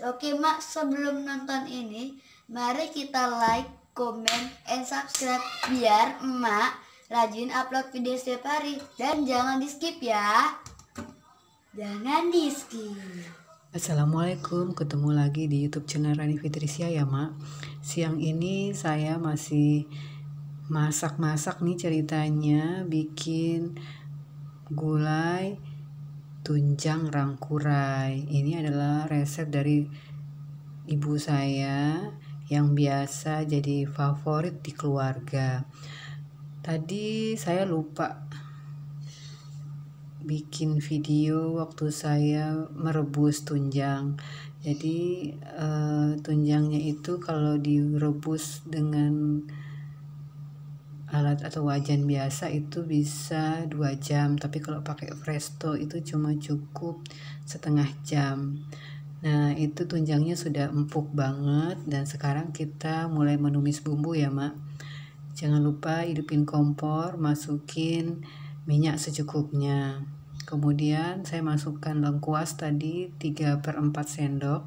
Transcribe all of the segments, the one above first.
Oke mak, sebelum nonton ini, mari kita like, comment, and subscribe biar emak rajin upload video setiap hari dan jangan di skip ya. Jangan di skip. Assalamualaikum, ketemu lagi di YouTube channel Rani Fitrisya ya, Mak. Siang ini saya masih masak-masak nih ceritanya, bikin gulai tunjang rangkurai. Ini adalah resep dari ibu saya yang biasa jadi favorit di keluarga. Tadi saya lupa bikin video waktu saya merebus tunjang. Jadi uh, tunjangnya itu kalau direbus dengan alat atau wajan biasa itu bisa dua jam tapi kalau pakai presto itu cuma cukup setengah jam nah itu tunjangnya sudah empuk banget dan sekarang kita mulai menumis bumbu ya mak jangan lupa hidupin kompor masukin minyak secukupnya kemudian saya masukkan lengkuas tadi 3 per 4 sendok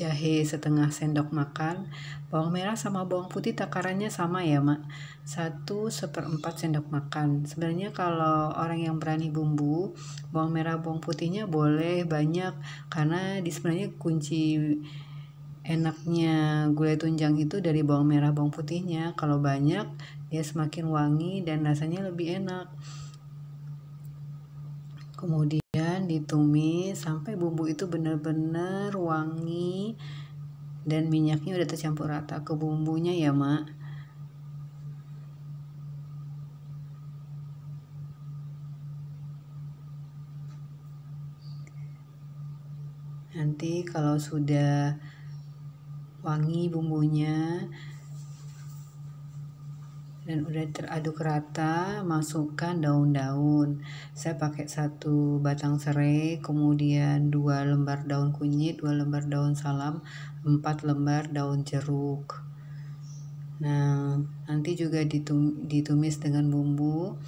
jahe setengah sendok makan, bawang merah sama bawang putih takarannya sama ya mak, satu seperempat sendok makan. Sebenarnya kalau orang yang berani bumbu, bawang merah bawang putihnya boleh banyak karena di sebenarnya kunci enaknya gulai tunjang itu dari bawang merah bawang putihnya. Kalau banyak dia semakin wangi dan rasanya lebih enak. Kemudian ditumis sampai bumbu itu benar-benar wangi dan minyaknya udah tercampur rata ke bumbunya ya mak nanti kalau sudah wangi bumbunya dan udah teraduk rata masukkan daun-daun saya pakai satu batang serai kemudian dua lembar daun kunyit dua lembar daun salam empat lembar daun jeruk nah nanti juga ditumis dengan bumbu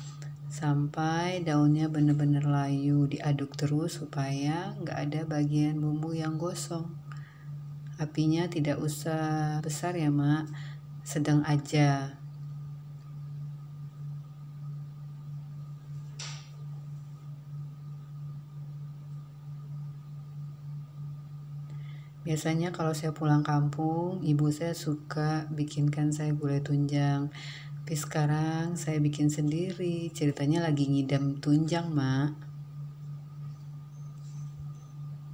sampai daunnya benar-benar layu diaduk terus supaya nggak ada bagian bumbu yang gosong apinya tidak usah besar ya mak sedang aja Biasanya kalau saya pulang kampung, ibu saya suka bikinkan saya gulai tunjang. Tapi sekarang saya bikin sendiri, ceritanya lagi ngidam tunjang, Mak.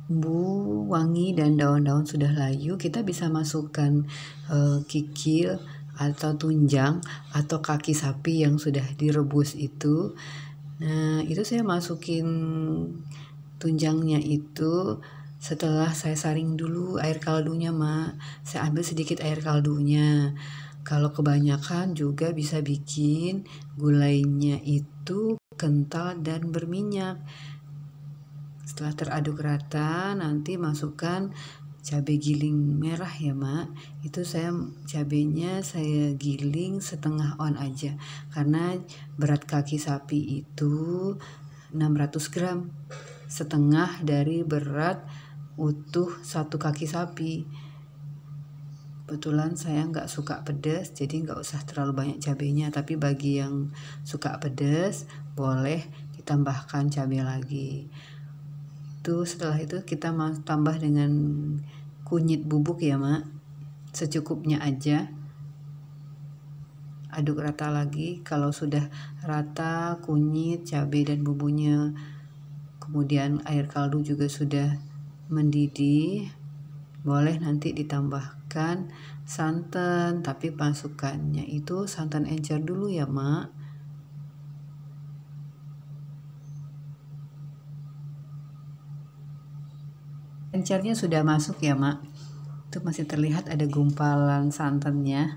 Bu, wangi dan daun-daun sudah layu, kita bisa masukkan uh, kikil atau tunjang atau kaki sapi yang sudah direbus itu. Nah, itu saya masukin tunjangnya itu setelah saya saring dulu air kaldunya, Mak, saya ambil sedikit air kaldunya. Kalau kebanyakan juga bisa bikin gulainya itu kental dan berminyak. Setelah teraduk rata, nanti masukkan cabai giling merah ya mak itu saya cabenya saya giling setengah on aja karena berat kaki sapi itu 600 gram setengah dari berat utuh satu kaki sapi kebetulan saya nggak suka pedas jadi nggak usah terlalu banyak cabenya tapi bagi yang suka pedas boleh ditambahkan cabai lagi itu setelah itu kita tambah dengan kunyit bubuk ya mak secukupnya aja aduk rata lagi kalau sudah rata kunyit cabai dan bumbunya kemudian air kaldu juga sudah mendidih boleh nanti ditambahkan santan tapi pasukannya itu santan encer dulu ya mak encernya sudah masuk ya mak itu masih terlihat ada gumpalan santannya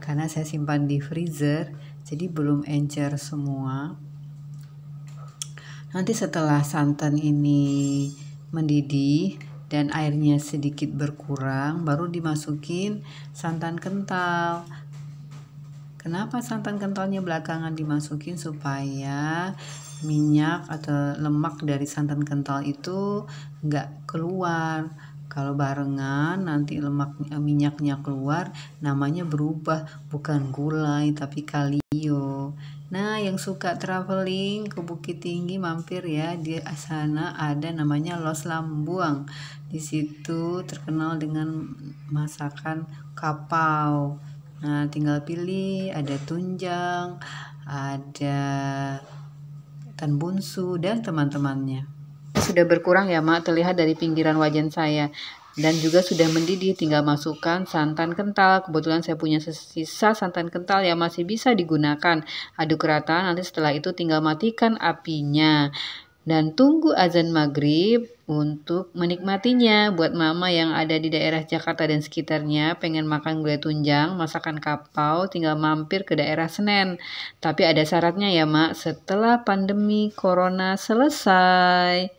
karena saya simpan di freezer jadi belum encer semua nanti setelah santan ini mendidih dan airnya sedikit berkurang baru dimasukin santan kental kenapa santan kentalnya belakangan dimasukin supaya minyak atau lemak dari santan kental itu nggak keluar kalau barengan nanti lemak eh, minyaknya keluar namanya berubah bukan gulai tapi kali Nah, yang suka traveling ke Bukit Tinggi mampir ya di sana ada namanya Los Lambuang. Di situ terkenal dengan masakan kapau. Nah, tinggal pilih ada tunjang, ada tan bunsu dan teman-temannya. Sudah berkurang ya, Mak, terlihat dari pinggiran wajan saya dan juga sudah mendidih tinggal masukkan santan kental kebetulan saya punya sisa santan kental yang masih bisa digunakan aduk rata nanti setelah itu tinggal matikan apinya dan tunggu azan maghrib untuk menikmatinya buat mama yang ada di daerah Jakarta dan sekitarnya pengen makan gulai tunjang masakan kapau tinggal mampir ke daerah Senen tapi ada syaratnya ya mak setelah pandemi corona selesai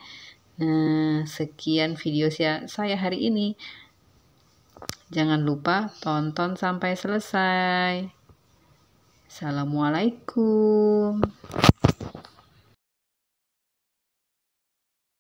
Nah, sekian video saya hari ini. Jangan lupa tonton sampai selesai. Assalamualaikum.